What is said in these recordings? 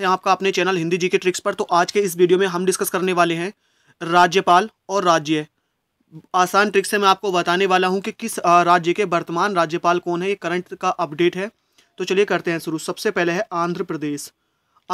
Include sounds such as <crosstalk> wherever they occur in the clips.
थे आपका अपने चैनल हिंदी जी के ट्रिक्स पर तो आज के इस वीडियो में हम डिस्कस करने वाले हैं राज्यपाल और राज्य आसान ट्रिक से मैं आपको बताने वाला हूं कि किस राज्य के वर्तमान राज्यपाल कौन है ये करंट का अपडेट है तो चलिए करते हैं शुरू सबसे पहले है आंध्र प्रदेश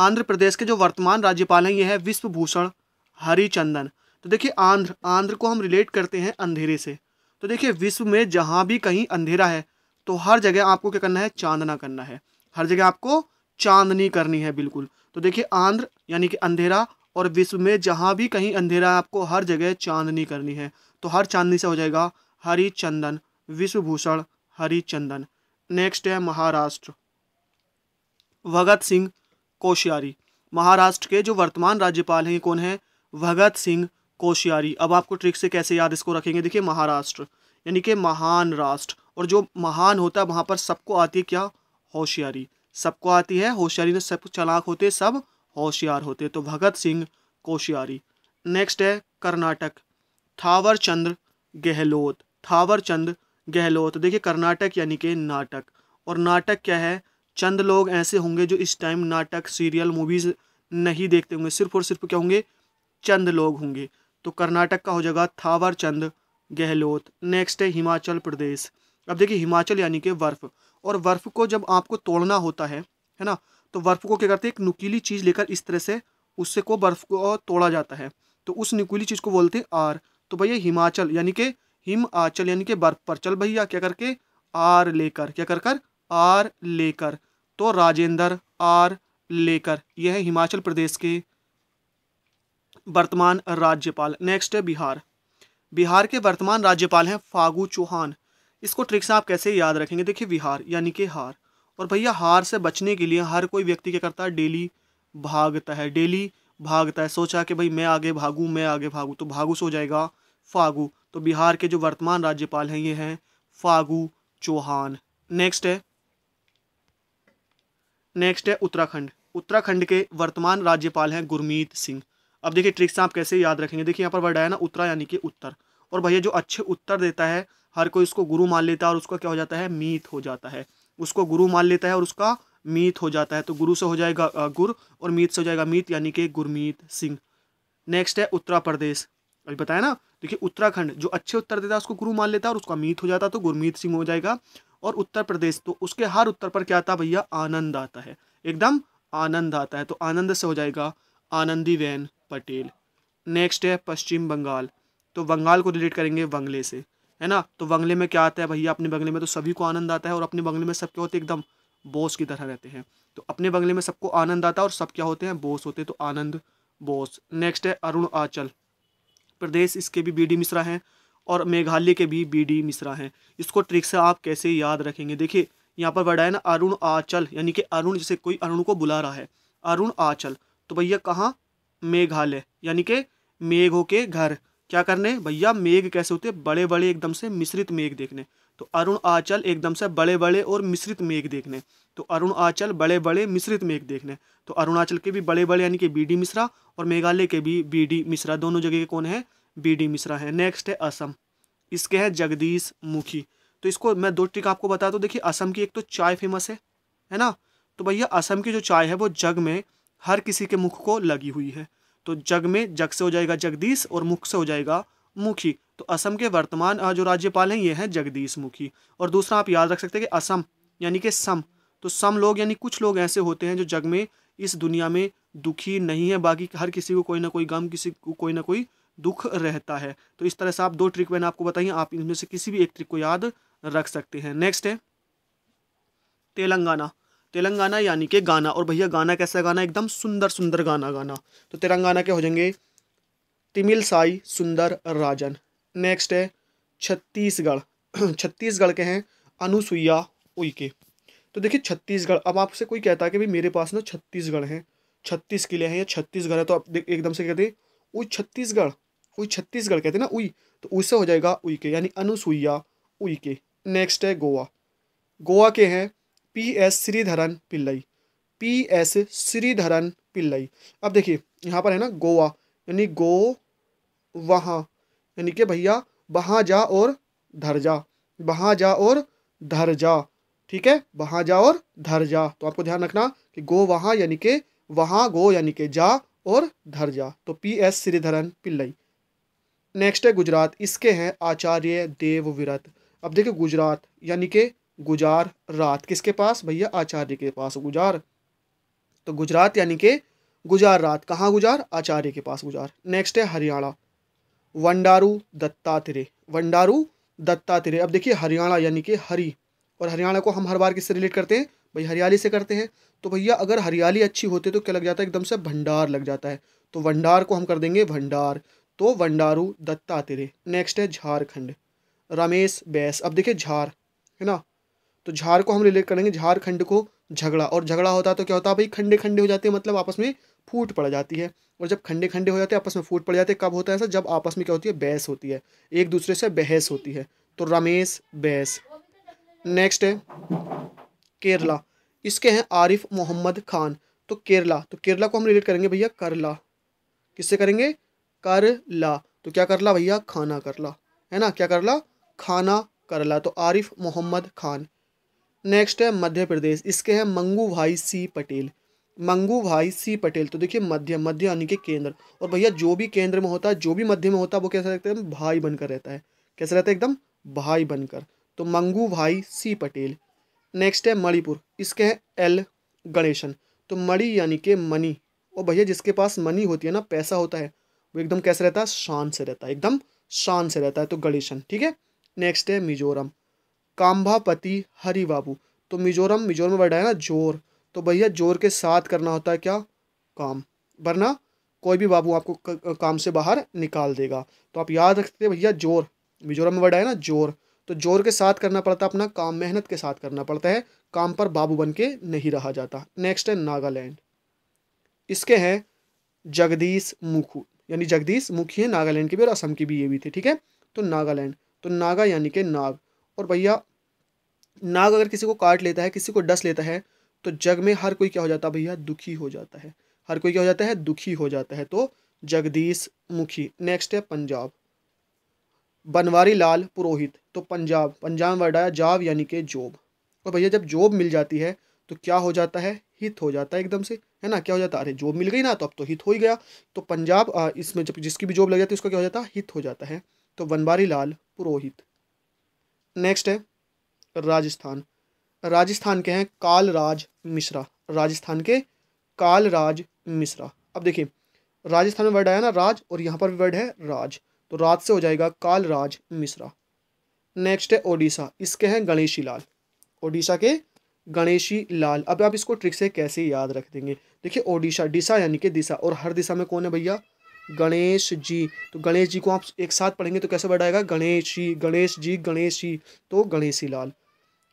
आंध्र प्रदेश के जो वर्तमान राज्यपाल हैं ये है विश्वभूषण भूषण हरिचंदन तो देखिए आंध्र आंध्र को हम रिलेट करते हैं अंधेरे से तो देखिए विश्व में जहाँ भी कहीं अंधेरा है तो हर जगह आपको क्या करना है चांदना करना है हर जगह आपको चांदनी करनी है बिल्कुल तो देखिए आंध्र यानी कि अंधेरा और विश्व में जहाँ भी कहीं अंधेरा आपको हर जगह चांदनी करनी है तो हर चांदनी से हो जाएगा हरी चंदन विश्वभूषण हरी चंदन नेक्स्ट है महाराष्ट्र भगत सिंह कोश्यारी महाराष्ट्र के जो वर्तमान राज्यपाल हैं कौन है भगत सिंह कोश्यारी अब आपको ट्रिक से कैसे याद इसको रखेंगे देखिए महाराष्ट्र यानी कि महान राष्ट्र और जो महान होता है वहाँ पर सबको आती है क्या होशियारी सबको आती है होशियारी तो सब चलाक होते सब होशियार होते तो भगत सिंह कोशियारी नेक्स्ट है कर्नाटक थावर चंद्र गहलोत थावर चंद गहलोत देखिए कर्नाटक यानी कि नाटक और नाटक क्या है चंद लोग ऐसे होंगे जो इस टाइम नाटक सीरियल मूवीज़ नहीं देखते होंगे सिर्फ और सिर्फ क्या होंगे चंद लोग होंगे तो कर्नाटक का हो जाएगा थावर चंद गहलोत नेक्स्ट है हिमाचल प्रदेश अब देखिए हिमाचल यानी कि बर्फ़ और बर्फ़ को जब आपको तोड़ना होता है है ना तो बर्फ़ को क्या करते हैं एक नुकीली चीज़ लेकर इस तरह से उससे को बर्फ़ को तोड़ा जाता है तो उस नुकीली चीज़ को बोलते हैं आर तो भैया हिमाचल यानी कि हिम आचल यानी कि बर्फ़ पर चल भैया क्या करके आर लेकर क्या कर कर आर लेकर तो राजेंद्र आर लेकर यह है हिमाचल प्रदेश के वर्तमान राज्यपाल नेक्स्ट है बिहार बिहार के वर्तमान राज्यपाल हैं फागू चौहान इसको ट्रिक से आप कैसे याद रखेंगे देखिए विहार यानी कि हार और भैया हार से बचने के लिए हर कोई व्यक्ति क्या करता है डेली भागता है डेली भागता है सोचा कि भाई मैं आगे भागूँ मैं आगे भागूँ तो भागु सो हो जाएगा फागू तो बिहार के जो वर्तमान राज्यपाल हैं ये हैं फागू चौहान नेक्स्ट है नेक्स्ट है उत्तराखंड उत्तराखंड के वर्तमान राज्यपाल हैं गुरमीत सिंह अब देखिए ट्रिक्स आप कैसे याद रखेंगे देखिए यहाँ पर वर्ड आया ना उत्तरा यानी कि उत्तर और भैया जो अच्छे उत्तर देता है हर कोई उसको गुरु मान लेता है और उसका क्या हो जाता है मीत हो जाता है उसको गुरु मान लेता है और उसका मीत हो जाता है तो गुरु से हो जाएगा गुर और मीत से हो जाएगा मीत यानी कि गुरमीत सिंह नेक्स्ट है उत्तर प्रदेश अभी बताया ना देखिए उत्तराखंड जो अच्छे उत्तर देता है उसको गुरु मान लेता है और उसका मीत हो जाता तो गुरमीत सिंह हो जाएगा और उत्तर प्रदेश तो उसके हर उत्तर पर क्या आता है भैया आनंद आता है एकदम आनंद आता है तो आनंद से हो जाएगा आनंदी पटेल नेक्स्ट है पश्चिम बंगाल तो बंगाल को रिलेट करेंगे बंगले से है ना तो बंगले में क्या आता है भैया अपने बंगले में तो सभी को आनंद आता है और अपने बंगले में सब क्या होते हैं एकदम बोस की तरह रहते हैं तो अपने बंगले में सबको आनंद आता है और सब क्या होते हैं बोस होते हैं तो आनंद बोस नेक्स्ट है अरुण आचल प्रदेश इसके भी बी मिश्रा हैं और मेघालय के भी बी मिश्रा हैं इसको ट्रिक से आप कैसे याद रखेंगे देखिए यहाँ पर बढ़ा है ना अरुण आचल यानी कि अरुण जैसे कोई अरुण को बुला रहा है अरुण आचल तो भैया कहाँ मेघालय यानी कि मेघों के घर क्या करने भैया मेघ कैसे होते बड़े बड़े एकदम से मिश्रित मेघ देखने तो अरुण आचल एकदम से बड़े बड़े और मिश्रित मेघ देखने तो अरुण आचल बड़े बड़े मिश्रित मेघ देखने तो अरुणाचल के भी बड़े बड़े यानी कि बी डी मिश्रा और मेघालय के भी बी डी मिश्रा दोनों जगह के कौन है बी डी मिश्रा है नेक्स्ट है असम इसके हैं जगदीश मुखी तो इसको मैं दो ट्रिक आपको बता दूँ देखिए असम की एक तो चाय फेमस है है ना तो भैया असम की जो चाय है वो जग में हर किसी के मुख को लगी हुई है तो जग में जग से हो जाएगा जगदीश और मुख से हो जाएगा मुखी तो असम के वर्तमान जो राज्यपाल हैं ये हैं जगदीश मुखी और दूसरा आप याद रख सकते हैं कि असम यानी कि सम तो सम लोग यानी कुछ लोग ऐसे होते हैं जो जग में इस दुनिया में दुखी नहीं है बाकी हर किसी को कोई ना कोई गम किसी को कोई ना कोई दुख रहता है तो इस तरह से आप दो ट्रिक मैंने आपको बताइए आप इनमें से किसी भी एक ट्रिक को याद रख सकते हैं नेक्स्ट है तेलंगाना तेलंगाना यानी कि गाना और भैया गाना कैसा गाना एकदम सुंदर सुंदर गाना गाना तो तेलंगाना के हो जाएंगे तिमिल साई सुंदर राजन नेक्स्ट है छत्तीसगढ़ <clears throat> छत्तीसगढ़ के हैं अनुसुईया उइके तो देखिए छत्तीसगढ़ अब आपसे कोई कहता है कि भाई मेरे पास ना छत्तीसगढ़ हैं छत्तीस किले हैं या छत्तीसगढ़ है तो आप एकदम से कहते हैं उई छत्तीसगढ़ उई छत्तीसगढ़ कहते हैं ना उई तो उससे हो जाएगा उइके यानी अनुसुईया उइके नेक्स्ट है गोवा गोवा के हैं P S Sreedharan Pillai P S Sreedharan Pillai अब देखिए यहाँ पर है ना गोवा यानी गो वहाँ यानी कि भैया वहाँ जा और धर जा वहाँ जा और धर जा ठीक है वहाँ जा और धर जा तो आपको ध्यान रखना कि गो वहाँ यानी कि वहाँ गो यानी कि जा और धर जा तो P S Sreedharan Pillai next है गुजरात इसके हैं आचार्य देवव्रत अब देखिए गुजरात यानी के गुजार रात किसके पास भैया आचार्य के पास गुजार तो गुजरात यानी के गुजार रात कहाँ गुजार आचार्य के पास गुजार नेक्स्ट है हरियाणा वंडारू दत्तात्रेय वंडारू दत्तात्रेय अब देखिए हरियाणा यानी कि हरी और हरियाणा को हम हर बार किससे रिलेट करते हैं भाई हरियाली से करते हैं तो भैया अगर हरियाली अच्छी होती तो क्या लग जाता है एकदम से भंडार लग जाता है तो भंडार को हम कर देंगे भंडार तो वंडारू दत्तात्रेय नेक्स्ट है झारखंड रमेश बैस अब देखिए झार है ना तो झार को हम रिलेट करेंगे झारखंड को झगड़ा और झगड़ा होता है तो क्या होता है भाई खंडे खंडे हो जाते हैं मतलब आपस में फूट पड़ जाती है और जब खंडे खंडे हो जाते हैं आपस में फूट पड़ जाते हैं कब होता है ऐसा जब आपस में क्या होती है बहस होती है एक दूसरे से बहस होती है तो रमेश बहस नेक्स्ट है केरला इसके हैं आरिफ मोहम्मद खान तो केरला तो केरला को हम रिलेट करेंगे भैया करला किससे करेंगे करला तो क्या करला भैया खाना करला है ना क्या करला खाना करला तो आरिफ मोहम्मद खान नेक्स्ट है मध्य प्रदेश इसके हैं मंगू भाई सी पटेल मंगू भाई सी पटेल तो देखिए मध्य मध्य यानी के केंद्र और भैया जो भी केंद्र में होता है जो भी मध्य में होता है वो कैसा रहता है भाई बनकर रहता है कैसा रहता है एकदम भाई बनकर तो मंगू भाई सी पटेल नेक्स्ट है मणिपुर इसके हैं एल गणेशन तो मणि यानी के मनी और भैया जिसके पास मनी होती है ना पैसा होता है वो एकदम कैसे रहता है शान से रहता है एकदम शान से रहता है तो गणेशन ठीक है नेक्स्ट है मिजोरम काम्भापति हरिबाबू तो मिजोरम मिजोरम वर्ड है ना जोर तो भैया जोर के साथ करना होता है क्या काम वरना कोई भी बाबू आपको काम से बाहर निकाल देगा तो आप याद रखते हैं भैया जोर मिजोरम में वर्ड है ना जोर तो जोर के साथ करना पड़ता है अपना काम मेहनत के साथ करना पड़ता है काम पर बाबू बन के नहीं रहा जाता नेक्स्ट है नागालैंड इसके हैं जगदीश मुखू यानी जगदीश मुखी है नागालैंड के भी और असम की भी ये भी थे ठीक है तो नागालैंड तो नागा यानी के नाग और भैया नाग अगर किसी को काट लेता है किसी को डस लेता है तो जग में हर कोई क्या हो जाता है भैया दुखी हो जाता है हर कोई क्या हो जाता है दुखी हो जाता है तो जगदीश मुखी नेक्स्ट है पंजाब बनवारी लाल पुरोहित तो पंजाब पंजाब वर्ड आया जाब यानी कि जॉब और भैया जब जॉब मिल जाती है तो क्या हो जाता है हित हो जाता है एकदम से है ना क्या हो जाता है अरे जॉब मिल गई ना तो अब तो हित हो ही गया तो पंजाब इसमें जब जिसकी भी जॉब लग जाती है उसका क्या हो जाता है हित हो जाता है तो बनवारी लाल पुरोहित नेक्स्ट है राजस्थान राजस्थान के हैं कालराज मिश्रा राजस्थान के कालराज मिश्रा अब देखिए राजस्थान में वर्ड आया ना राज और यहाँ पर भी वर्ड है राज तो राज से हो जाएगा कालराज मिश्रा नेक्स्ट है ओडिशा इसके हैं गणेशी लाल ओडिशा के गणेशी लाल अब आप इसको ट्रिक से कैसे याद रख देंगे देखिए ओडिशा डिशा यानी कि दिशा और हर दिशा में कौन है भैया गणेश जी तो गणेश जी को आप एक साथ पढ़ेंगे तो कैसे वर्ड आएगा गणेश जी गणेश जी गणेश जी तो गणेशी लाल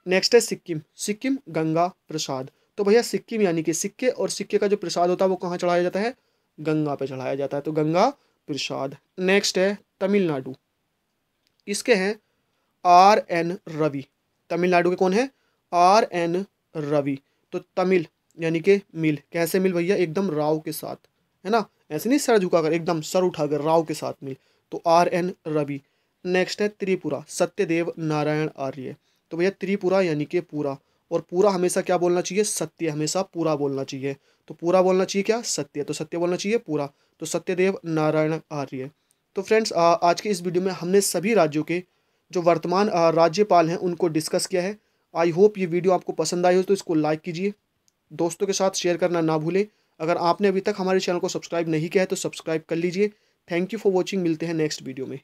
नेक्स्ट है सिक्किम सिक्किम गंगा प्रसाद तो भैया सिक्किम यानी कि सिक्के और सिक्के का जो प्रसाद होता है वो कहाँ चढ़ाया जाता है गंगा पे चढ़ाया जाता है तो गंगा प्रसाद नेक्स्ट है तमिलनाडु इसके हैं आर एन रवि तमिलनाडु के कौन है आर एन रवि तो तमिल यानी कि मिल कैसे मिल भैया एकदम राव के साथ है ना ऐसे नहीं सर झुकाकर एकदम सर उठाकर राव के साथ मिल तो आर एन रवि नेक्स्ट है त्रिपुरा सत्यदेव नारायण आर्य तो भैया त्रिपुरा यानी कि पूरा और पूरा हमेशा क्या बोलना चाहिए सत्य हमेशा पूरा बोलना चाहिए तो पूरा बोलना चाहिए क्या सत्य तो सत्य बोलना चाहिए पूरा तो सत्यदेव नारायण आर्य तो फ्रेंड्स आज के इस वीडियो में हमने सभी राज्यों के जो वर्तमान राज्यपाल हैं उनको डिस्कस किया है आई होप ये वीडियो आपको पसंद आई हो तो इसको लाइक कीजिए दोस्तों के साथ शेयर करना ना भूलें अगर आपने अभी तक हमारे चैनल को सब्सक्राइब नहीं किया है तो सब्सक्राइब कर लीजिए थैंक यू फॉर वॉचिंग मिलते हैं नेक्स्ट वीडियो में